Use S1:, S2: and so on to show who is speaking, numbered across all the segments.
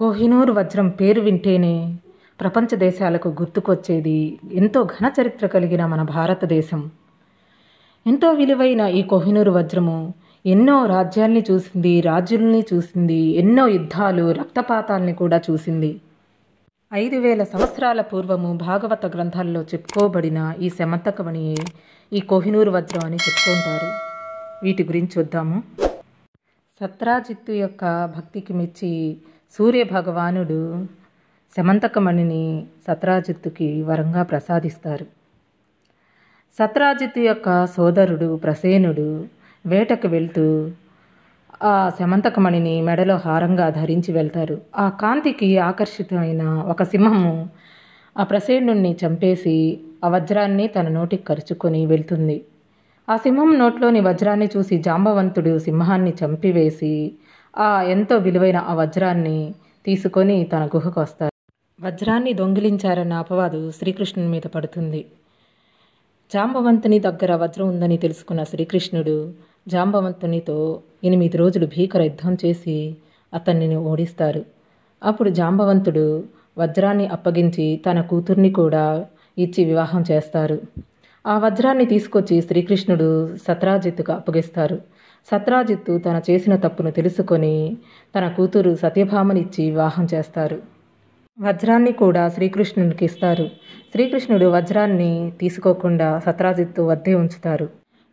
S1: కోహినూర్ వజ్రం పేరు వింటేనే ప్రపంచ దేశాలకు గుర్తుకొచ్చేది ఎంతో ఘన చరిత్ర కలిగిన మన భారతదేశం ఎంతో విలువైన ఈ కోహినూరు వజ్రము ఎన్నో రాజ్యాల్ని చూసింది రాజుల్ని చూసింది ఎన్నో యుద్ధాలు రక్తపాతాల్ని కూడా చూసింది ఐదు వేల సంవత్సరాల పూర్వము భాగవత గ్రంథాల్లో చెప్పుకోబడిన ఈ శమంతకమణియే ఈ కోహినూరు వజ్రం అని చెప్పుకుంటారు వీటి గురించి చూద్దాము సత్రాజిత్తు యొక్క భక్తికి మెచ్చి సూర్యభగవానుడు శమంతకమణిని సత్రాజిత్తుకి వరంగా ప్రసాదిస్తారు సత్రాజిత్తు యొక్క సోదరుడు ప్రసేనుడు వేటకు వెళ్తూ ఆ శమంతకమణిని మెడలో హారంగా ధరించి వెళ్తారు ఆ కాంతికి ఆకర్షితమైన ఒక సింహము ఆ ప్రసేనుణ్ణి చంపేసి ఆ వజ్రాన్ని తన నోటికి కరుచుకొని వెళ్తుంది ఆ సింహం నోట్లోని వజ్రాన్ని చూసి జాంబవంతుడు సింహాన్ని చంపివేసి ఆ ఎంతో విలువైన ఆ వజ్రాన్ని తీసుకొని తన గుహకు వస్తారు వజ్రాన్ని దొంగిలించారన్న అపవాదు శ్రీకృష్ణుని మీద పడుతుంది జాంబవంతుని దగ్గర వజ్రం ఉందని తెలుసుకున్న శ్రీకృష్ణుడు జాంబవంతునితో ఎనిమిది రోజులు భీకర యుద్ధం చేసి అతన్ని ఓడిస్తారు అప్పుడు జాంబవంతుడు వజ్రాన్ని అప్పగించి తన కూతుర్ని కూడా ఇచ్చి వివాహం చేస్తారు ఆ వజ్రాన్ని తీసుకొచ్చి శ్రీకృష్ణుడు సత్రాజిత్తుకు అప్పగిస్తారు సత్రాజిత్తు తన చేసిన తప్పును తెలుసుకొని తన కూతురు సత్యభామనిచ్చి వివాహం చేస్తారు వజ్రాన్ని కూడా శ్రీకృష్ణునికి ఇస్తారు శ్రీకృష్ణుడు వజ్రాన్ని తీసుకోకుండా సత్రాజిత్తు వద్దే ఉంచుతారు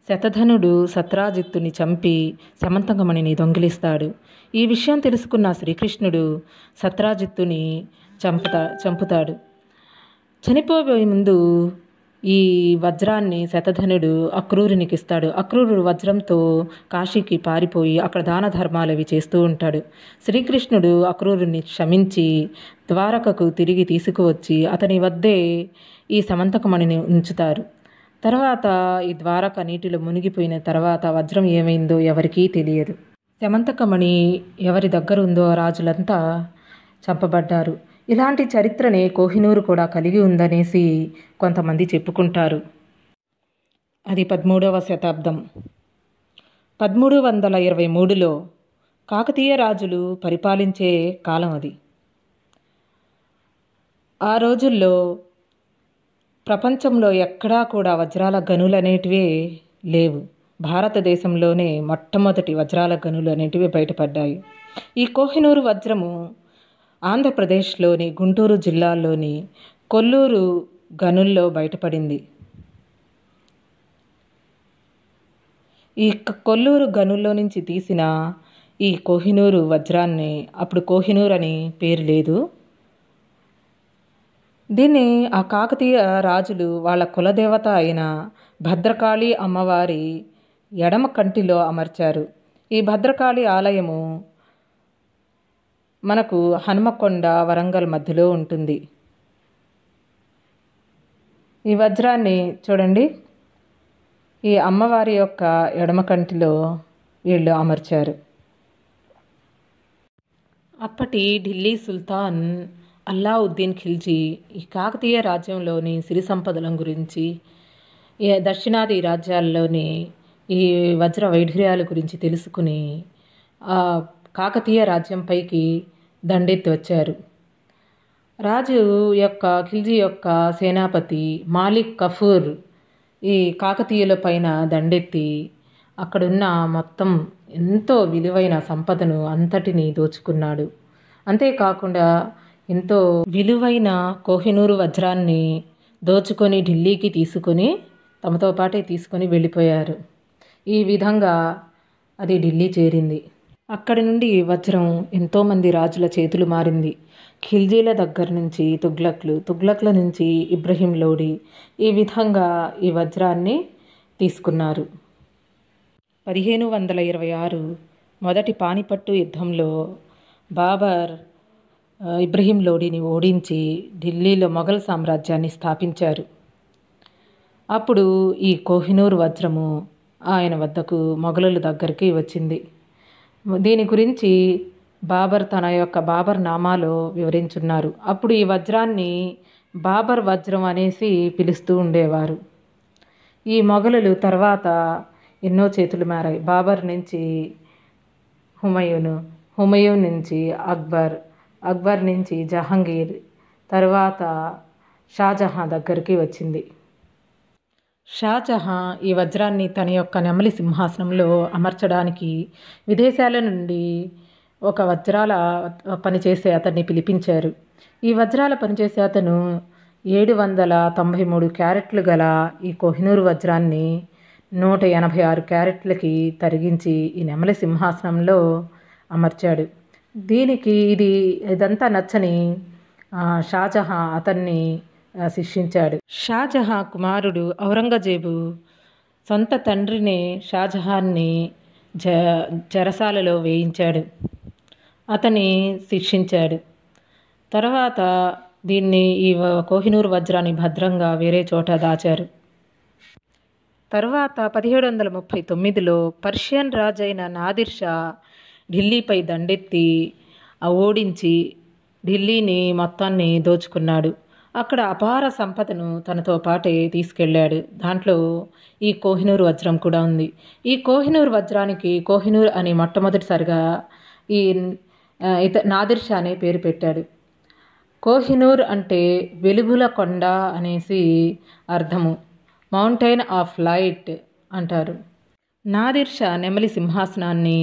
S1: శతధనుడు సత్రాజిత్తుని చంపి సమంతకమణిని దొంగిలిస్తాడు ఈ విషయం తెలుసుకున్న శ్రీకృష్ణుడు సత్రాజిత్తుని చంపుతా చంపుతాడు చనిపోయే ముందు ఈ వజ్రాన్ని శతధనుడు అక్రూరునికి ఇస్తాడు అక్రూరుడు వజ్రంతో కాశీకి పారిపోయి అక్కడ దాన ధర్మాలు అవి చేస్తూ ఉంటాడు శ్రీకృష్ణుడు అక్రూరుని క్షమించి ద్వారకకు తిరిగి తీసుకువచ్చి అతని వద్దే ఈ సమంతకమణిని ఉంచుతారు తర్వాత ఈ ద్వారక నీటిలో మునిగిపోయిన తర్వాత వజ్రం ఏమైందో ఎవరికీ తెలియదు సమంతకమణి ఎవరి దగ్గర ఉందో రాజులంతా చంపబడ్డారు ఇలాంటి చరిత్రనే కోహినూరు కూడా కలిగి ఉందనేసి కొంతమంది చెప్పుకుంటారు అది పదమూడవ శతాబ్దం పదమూడు వందల ఇరవై మూడులో కాకతీయ రాజులు పరిపాలించే కాలం అది ఆ రోజుల్లో ప్రపంచంలో ఎక్కడా కూడా వజ్రాల గనులు అనేటివే లేవు భారతదేశంలోనే మొట్టమొదటి వజ్రాల గనులు అనేటివి బయటపడ్డాయి ఈ కోహినూరు వజ్రము ఆంధ్రప్రదేశ్లోని గుంటూరు జిల్లాలోని కొల్లూరు గనుల్లో బయటపడింది ఈ కొల్లూరు గనుల్లో నుంచి తీసిన ఈ కోహినూరు వజ్రాన్ని అప్పుడు కోహినూర్ అని పేరు లేదు దీన్ని ఆ కాకతీయ రాజులు వాళ్ళ కులదేవత అయిన భద్రకాళి అమ్మవారి ఎడమ కంటిలో అమర్చారు ఈ భద్రకాళి ఆలయము మనకు హనుమకొండ వరంగల్ మధ్యలో ఉంటుంది ఈ వజ్రాన్ని చూడండి ఈ అమ్మవారి యొక్క ఎడమ కంటిలో వీళ్ళు అమర్చారు అప్పటి ఢిల్లీ సుల్తాన్ అల్లావుద్దీన్ ఖిల్జీ ఈ కాకతీయ రాజ్యంలోని సిరి సంపదల గురించి దక్షిణాది రాజ్యాల్లోని ఈ వజ్ర వైఢూర్యాల గురించి తెలుసుకుని కాకతీయ రాజ్యంపైకి దండెత్తి వచ్చారు రాజు యొక్క ఖిల్జీ యొక్క సేనాపతి మాలిక్ కఫూర్ ఈ కాకతీయుల పైన దండెత్తి అక్కడున్న మొత్తం ఎంతో విలువైన సంపదను అంతటిని దోచుకున్నాడు అంతేకాకుండా ఎంతో విలువైన కోహినూరు వజ్రాన్ని దోచుకొని ఢిల్లీకి తీసుకొని తమతో పాటే తీసుకొని వెళ్ళిపోయారు ఈ విధంగా అది ఢిల్లీ చేరింది అక్కడి నుండి వజ్రం ఎంతోమంది రాజుల చేతులు మారింది ఖిల్జీల దగ్గర నుంచి తుగ్లక్లు తుగ్లక్ల నుంచి ఇబ్రహీం లోడి ఈ విధంగా ఈ వజ్రాన్ని తీసుకున్నారు పదిహేను వందల ఇరవై ఆరు మొదటి పానిపట్టు యుద్ధంలో బాబర్ ఇబ్రహీం లోడిని ఓడించి ఢిల్లీలో మొఘల్ సామ్రాజ్యాన్ని స్థాపించారు అప్పుడు ఈ కోహినూర్ వజ్రము ఆయన వద్దకు మొఘలుల దగ్గరికి వచ్చింది దీని గురించి బాబర్ తన యొక్క బాబర్ నామాలో వివరించున్నారు అప్పుడు ఈ వజ్రాన్ని బాబర్ వజ్రం అనేసి పిలుస్తూ ఉండేవారు ఈ మొఘలులు తర్వాత ఎన్నో చేతులు మారాయి బాబర్ నుంచి హుమయూన్ హుమయూన్ నుంచి అక్బర్ అక్బర్ నుంచి జహాంగీర్ తర్వాత షాజహాన్ దగ్గరికి వచ్చింది షాజహాన్ ఈ వజ్రాన్ని తన యొక్క నెమలి సింహాసనంలో అమర్చడానికి విదేశాల నుండి ఒక వజ్రాల పనిచేసే అతన్ని పిలిపించారు ఈ వజ్రాల పనిచేసే అతను ఏడు వందల తొంభై మూడు క్యారెట్లు గల ఈ కోహినూరు వజ్రాన్ని నూట ఎనభై ఆరు క్యారెట్లకి తరిగించి ఈ నెమలి సింహాసనంలో అమర్చాడు దీనికి ఇది ఇదంతా నచ్చని షాజహాన్ అతన్ని శిక్షించాడు షాజహాన్ కుమారుడు ఔరంగజేబు సొంత తండ్రిని షాజహాన్ని జ జరసాలలో వేయించాడు అతని శిక్షించాడు తర్వాత దీన్ని ఈ కోహినూరు వజ్రాన్ని భద్రంగా వేరే చోట దాచారు తర్వాత పదిహేడు వందల ముప్పై తొమ్మిదిలో పర్షియన్ రాజైన నాదిర్ షా ఢిల్లీపై దండెత్తి ఓడించి ఢిల్లీని మొత్తాన్ని దోచుకున్నాడు అక్కడ అపార సంపదను తనతో పాటే తీసుకెళ్లాడు దాంట్లో ఈ కోహినూరు వజ్రం కూడా ఉంది ఈ కోహినూరు వజ్రానికి కోహినూర్ అని మొట్టమొదటిసారిగా ఈ ఇత నాదిర్షా అనే పేరు పెట్టాడు కోహినూర్ అంటే వెలుగుల కొండ అనేసి అర్థము మౌంటైన్ ఆఫ్ లైట్ అంటారు నాదిర్షా నెమలి సింహాసనాన్ని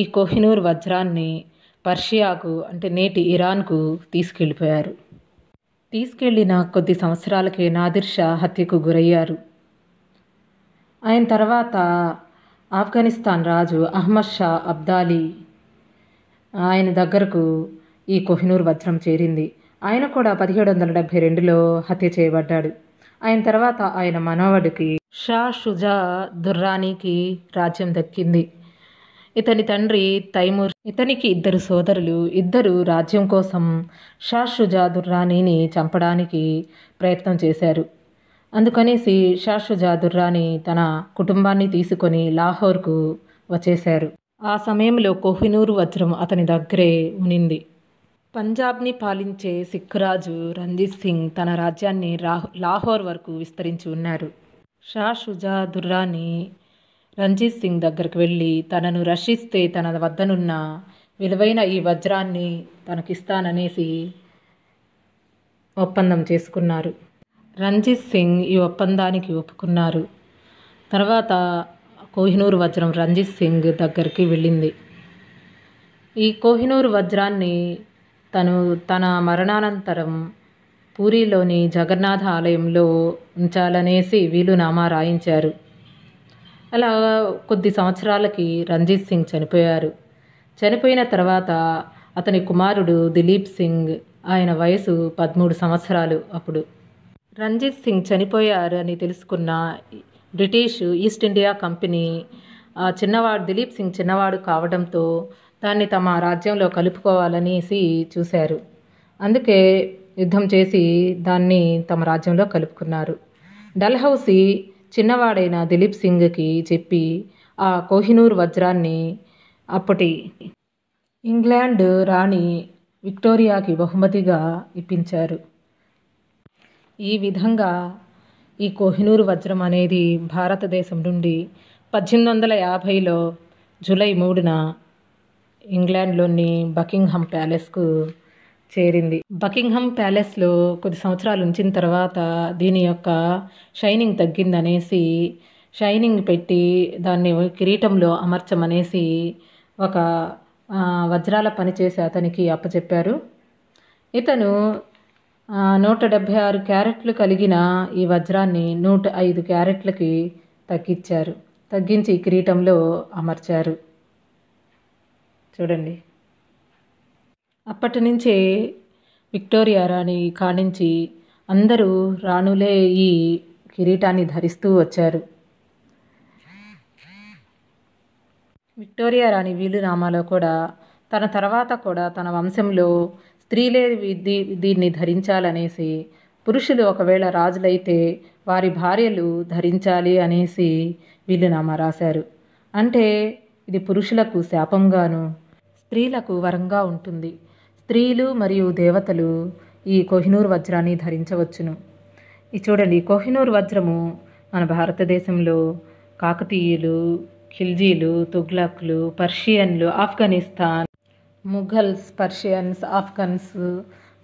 S1: ఈ కోహినూర్ వజ్రాన్ని పర్షియాకు అంటే నేటి ఇరాన్కు తీసుకెళ్ళిపోయారు తీసుకెళ్లిన కొద్ది సంవత్సరాలకే నాదిర్ షా హత్యకు గురయ్యారు ఆయన తర్వాత ఆఫ్ఘనిస్తాన్ రాజు అహ్మద్ షా అబ్దాలీ ఆయన దగ్గరకు ఈ కోహినూర్ వజ్రం చేరింది ఆయన కూడా పదిహేడు వందల డెబ్భై రెండులో హత్య చేయబడ్డాడు ఆయన తర్వాత ఆయన మనవడికి షా షుజా దుర్రానీకి రాజ్యం దక్కింది ఇతని తండ్రి తైమూర్ ఇతనికి ఇద్దరు సోదరులు ఇద్దరు రాజ్యం కోసం షా రాణిని చంపడానికి ప్రయత్నం చేశారు అందుకనేసి షా రాణి తన కుటుంబాన్ని తీసుకొని లాహోర్కు వచ్చేశారు ఆ సమయంలో కోహినూరు వజ్రం అతని దగ్గరే ఉనింది పంజాబ్ని పాలించే రాజు రంజిత్ సింగ్ తన రాజ్యాన్ని లాహోర్ వరకు విస్తరించి ఉన్నారు షా షుజాదుర్రాని రంజీత్ సింగ్ దగ్గరకు వెళ్ళి తనను రక్షిస్తే తన వద్దనున్న విలువైన ఈ వజ్రాన్ని తనకిస్తాననేసి ఒప్పందం చేసుకున్నారు రంజిత్ సింగ్ ఈ ఒప్పందానికి ఒప్పుకున్నారు తర్వాత కోహినూరు వజ్రం రంజిత్ సింగ్ దగ్గరికి వెళ్ళింది ఈ కోహినూరు వజ్రాన్ని తను తన మరణానంతరం పూరిలోని జగన్నాథ ఆలయంలో ఉంచాలనేసి వీలునామా రాయించారు అలా కొద్ది సంవత్సరాలకి రంజీత్ సింగ్ చనిపోయారు చనిపోయిన తర్వాత అతని కుమారుడు దిలీప్ సింగ్ ఆయన వయసు పదమూడు సంవత్సరాలు అప్పుడు రంజిత్ సింగ్ చనిపోయారు అని తెలుసుకున్న బ్రిటిష్ ఈస్ట్ ఇండియా కంపెనీ ఆ చిన్నవాడు దిలీప్ సింగ్ చిన్నవాడు కావడంతో దాన్ని తమ రాజ్యంలో కలుపుకోవాలనేసి చూశారు అందుకే యుద్ధం చేసి దాన్ని తమ రాజ్యంలో కలుపుకున్నారు డల్హౌసీ చిన్నవాడైన దిలీప్ సింగ్కి చెప్పి ఆ కోహినూర్ వజ్రాన్ని అప్పటి ఇంగ్లాండ్ రాణి విక్టోరియాకి బహుమతిగా ఇప్పించారు ఈ విధంగా ఈ కోహినూరు వజ్రం అనేది భారతదేశం నుండి పద్దెనిమిది వందల యాభైలో జూలై మూడున ఇంగ్లాండ్లోని బకింగ్హమ్ ప్యాలెస్కు చేరింది బకింగ్హమ్ ప్యాలెస్లో కొద్ది సంవత్సరాలు ఉంచిన తర్వాత దీని యొక్క షైనింగ్ తగ్గిందనేసి షైనింగ్ పెట్టి దాన్ని కిరీటంలో అమర్చమనేసి ఒక వజ్రాల పని చేసి అతనికి అప్పచెప్పారు ఇతను నూట డెబ్భై ఆరు క్యారెట్లు కలిగిన ఈ వజ్రాన్ని నూట ఐదు క్యారెట్లకి తగ్గించారు తగ్గించి కిరీటంలో అమర్చారు చూడండి అప్పటి నుంచే విక్టోరియా రాణి కానించి అందరూ రాణులే ఈ కిరీటాన్ని ధరిస్తూ వచ్చారు విక్టోరియా రాణి వీలునామాలో కూడా తన తర్వాత కూడా తన వంశంలో స్త్రీలే దీన్ని ధరించాలనేసి పురుషులు ఒకవేళ రాజులైతే వారి భార్యలు ధరించాలి అనేసి వీలునామా రాశారు అంటే ఇది పురుషులకు శాపంగాను స్త్రీలకు వరంగా ఉంటుంది స్త్రీలు మరియు దేవతలు ఈ కోహినూర్ వజ్రాన్ని ధరించవచ్చును ఈ చూడండి కోహినూర్ వజ్రము మన భారతదేశంలో కాకతీయులు ఖిల్జీలు తుగ్లక్లు పర్షియన్లు ఆఫ్ఘనిస్తాన్ ముఘల్స్ పర్షియన్స్ ఆఫ్ఘన్స్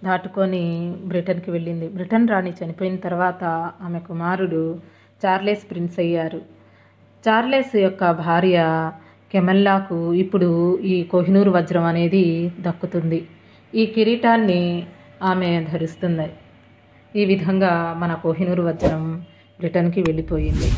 S1: దాటుకొని బ్రిటన్కి వెళ్ళింది బ్రిటన్ రాణి చనిపోయిన తర్వాత ఆమె కుమారుడు చార్లెస్ ప్రిన్స్ అయ్యారు చార్లెస్ యొక్క భార్య కెమెల్లాకు ఇప్పుడు ఈ కోహినూర్ వజ్రం అనేది దక్కుతుంది ఈ కిరీటాన్ని ఆమె ధరిస్తుంది ఈ విధంగా మన కోహినూరు వజ్రం బ్రిటన్కి వెళ్ళిపోయింది